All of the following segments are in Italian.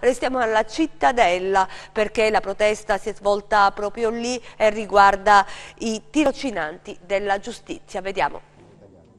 restiamo alla cittadella perché la protesta si è svolta proprio lì e riguarda i tirocinanti della giustizia. Vediamo.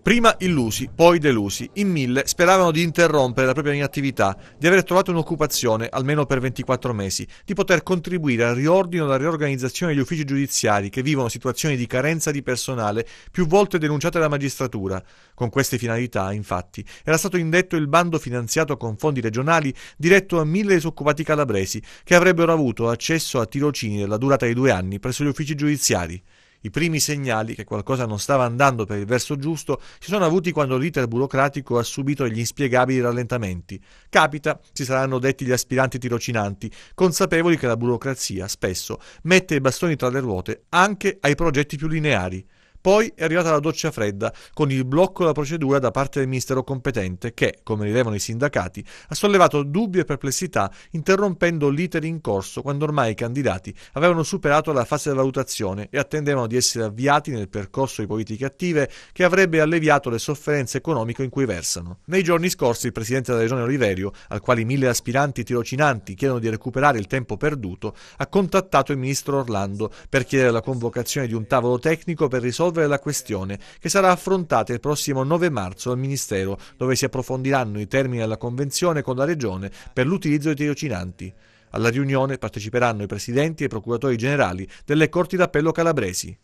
Prima illusi, poi delusi, in mille speravano di interrompere la propria inattività, di aver trovato un'occupazione, almeno per 24 mesi, di poter contribuire al riordino e alla riorganizzazione degli uffici giudiziari che vivono situazioni di carenza di personale più volte denunciate dalla magistratura. Con queste finalità, infatti, era stato indetto il bando finanziato con fondi regionali diretto a mille disoccupati calabresi che avrebbero avuto accesso a tirocini della durata di due anni presso gli uffici giudiziari. I primi segnali che qualcosa non stava andando per il verso giusto si sono avuti quando l'iter burocratico ha subito gli inspiegabili rallentamenti. Capita, si saranno detti gli aspiranti tirocinanti, consapevoli che la burocrazia spesso mette i bastoni tra le ruote anche ai progetti più lineari. Poi è arrivata la doccia fredda, con il blocco della procedura da parte del ministero competente che, come rilevano i sindacati, ha sollevato dubbi e perplessità interrompendo l'iter in corso quando ormai i candidati avevano superato la fase di valutazione e attendevano di essere avviati nel percorso di politiche attive che avrebbe alleviato le sofferenze economiche in cui versano. Nei giorni scorsi il presidente della regione Oliverio, al quale mille aspiranti tirocinanti chiedono di recuperare il tempo perduto, ha contattato il ministro Orlando per chiedere la convocazione di un tavolo tecnico per risolvere risolvere la questione, che sarà affrontata il prossimo 9 marzo al Ministero, dove si approfondiranno i termini della Convenzione con la Regione per l'utilizzo dei tirocinanti. Alla riunione parteciperanno i presidenti e i procuratori generali delle Corti d'Appello calabresi.